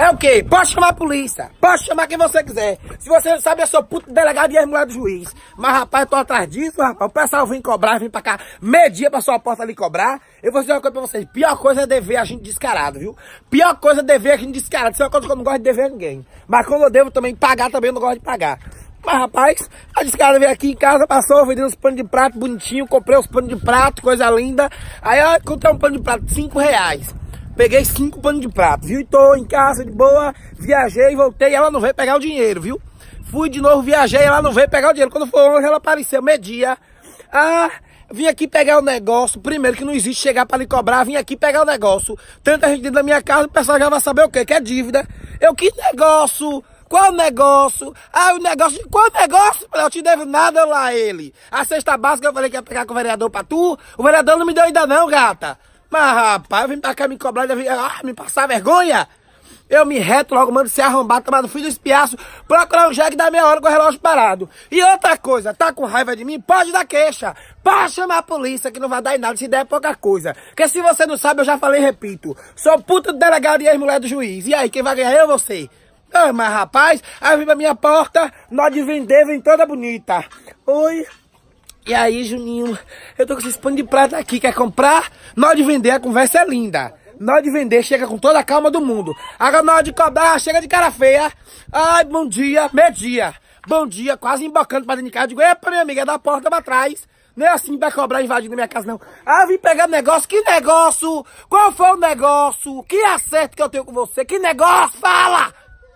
É o quê? Pode chamar a polícia. Pode chamar quem você quiser. Se você não sabe, eu sou puto delegado e é mulher do juiz. Mas, rapaz, eu tô atrás disso, rapaz. O pessoal vem cobrar, vem pra cá meio-dia pra sua porta ali cobrar. Eu vou dizer uma coisa pra vocês. Pior coisa é dever a gente descarado, viu? Pior coisa é dever a gente descarado. Isso é uma coisa que eu não gosto de dever a ninguém. Mas quando eu devo também pagar, também eu não gosto de pagar. Mas, rapaz, a descarada veio aqui em casa, passou, vendeu uns panos de prato bonitinho, comprei os panos de prato, coisa linda. Aí eu comprei um pano de prato cinco reais. Peguei cinco panos de prato, viu? E tô em casa de boa, viajei, voltei, ela não veio pegar o dinheiro, viu? Fui de novo, viajei, ela não veio pegar o dinheiro. Quando foi hoje, ela apareceu, media. Ah, vim aqui pegar o negócio. Primeiro que não existe chegar para lhe cobrar, vim aqui pegar o negócio. Tanta gente dentro da minha casa, o pessoal já vai saber o quê? Que é dívida. Eu, que negócio? Qual negócio? Ah, o negócio. Qual negócio? Eu te devo nada lá ele. A cesta básica eu falei que ia pegar com o vereador pra tu. O vereador não me deu ainda não, gata. Mas rapaz, vem pra cá me cobrar, vem, ah, me passar vergonha. Eu me reto logo, mando se arrombar, tomar no fio do espiaço, procurar o jack da meia hora com o relógio parado. E outra coisa, tá com raiva de mim? Pode dar queixa. Pode chamar a polícia que não vai dar em nada, se der é pouca coisa. Porque se você não sabe, eu já falei e repito. Sou puto do delegado e ex-mulher do juiz. E aí, quem vai ganhar? Eu ou você? Ah, mas rapaz, aí vem pra é minha porta, nó de vender, vem toda bonita. Oi, e aí, Juninho, eu tô com esse pano de prata aqui, quer comprar? Na hora de vender, a conversa é linda. Na hora de vender, chega com toda a calma do mundo. Agora, na hora de cobrar, chega de cara feia. Ai, bom dia, meio-dia. Bom dia, quase embocando pra dentro de casa. digo, epa, minha amiga, dá a porta pra trás. Não é assim pra cobrar invadindo minha casa, não. Ah, vim pegar negócio. Que negócio? Qual foi o negócio? Que acerto que eu tenho com você? Que negócio? Fala!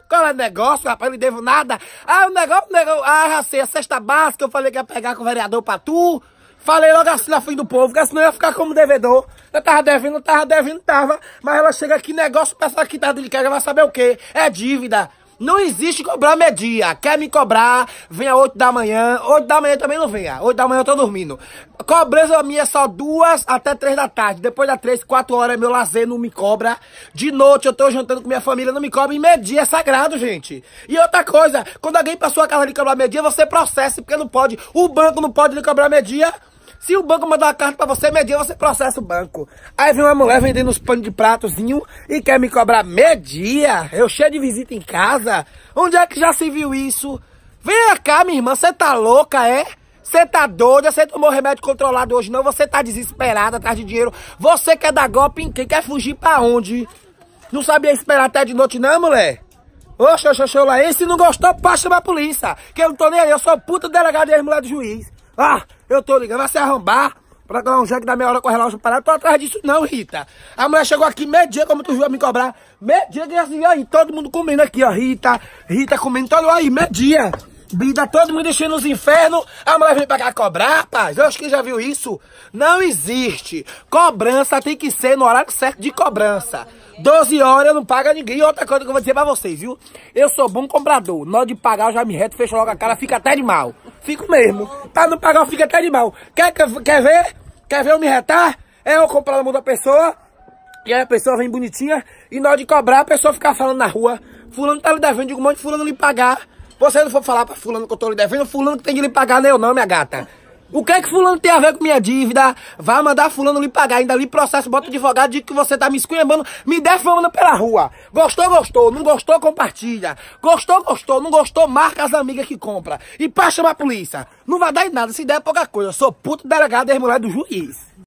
Qual é o negócio, rapaz? Eu não devo nada. Ah, o negócio, o negócio. Ah, já sei, a cesta básica eu falei que ia pegar com o vereador pra tu. Falei logo assim na frente do povo, porque senão eu ia ficar como devedor. Eu tava devendo, tava devendo, tava. Mas ela chega aqui, negócio, o pessoal que tá de vai saber o quê? É dívida. Não existe cobrar meia dia Quer me cobrar? Venha 8 da manhã. 8 da manhã também não venha. 8 da manhã eu tô dormindo. Cobrança minha é só duas até três da tarde. Depois das três, quatro horas é meu lazer, não me cobra. De noite eu tô jantando com minha família, não me cobra. E meia dia é sagrado, gente. E outra coisa, quando alguém passou a casa de cobrar meia dia você processa, porque não pode. O banco não pode lhe cobrar meia dia se o banco mandar uma carta para você, medir, você processa o banco. Aí vem uma mulher vendendo uns panos de pratozinho e quer me cobrar meia-dia. Eu cheio de visita em casa. Onde é que já se viu isso? Vem cá, minha irmã, você tá louca, é? Você tá doida, você tomou remédio controlado hoje não, você tá desesperada atrás de dinheiro. Você quer dar golpe em quem? Quer fugir pra onde? Não sabia esperar até de noite não, mulher? Oxe, oxe, oxe, lá. E se não gostou, chamar a polícia. Que eu não tô nem aí, eu sou puta delegado e mulher do juiz. Ah, eu tô ligando, vai se arrombar pra ganhar um jangue da meia hora com o relógio parado. Tô atrás disso não, Rita. A mulher chegou aqui meio dia, como tu viu, a me cobrar. Meio dia, assim, aí, todo mundo comendo aqui, ó. Rita, Rita comendo, todo aí, meio dia. Bida, todo mundo enchendo os infernos, a mulher vem pra cá cobrar, rapaz. Eu acho que já viu isso. Não existe. Cobrança tem que ser no horário certo de cobrança. 12 horas eu não pago a ninguém. outra coisa que eu vou dizer pra vocês, viu? Eu sou bom comprador. Na hora de pagar eu já me reto, fecho logo a cara, fica até de mal. Fico mesmo. Pra não pagar eu fico até de mal. Quer, quer ver? Quer ver eu me retar? É eu comprar na mão da pessoa. E aí a pessoa vem bonitinha. E na hora de cobrar a pessoa fica falando na rua. Fulano tá lhe devendo, digo, um monte de fulano lhe pagar. Você não for falar pra fulano que eu tô lhe devendo, fulano que tem que lhe pagar, nem eu não, minha gata. O que é que fulano tem a ver com minha dívida? Vai mandar fulano lhe pagar, ainda lhe processo, bota o advogado, diz que você tá me esculhambando, me defamando pela rua. Gostou, gostou, não gostou, compartilha. Gostou, gostou, não gostou, marca as amigas que compra. E pra chamar a polícia. Não vai dar em nada, se der é pouca coisa. Eu sou puto delegado e mulher do juiz.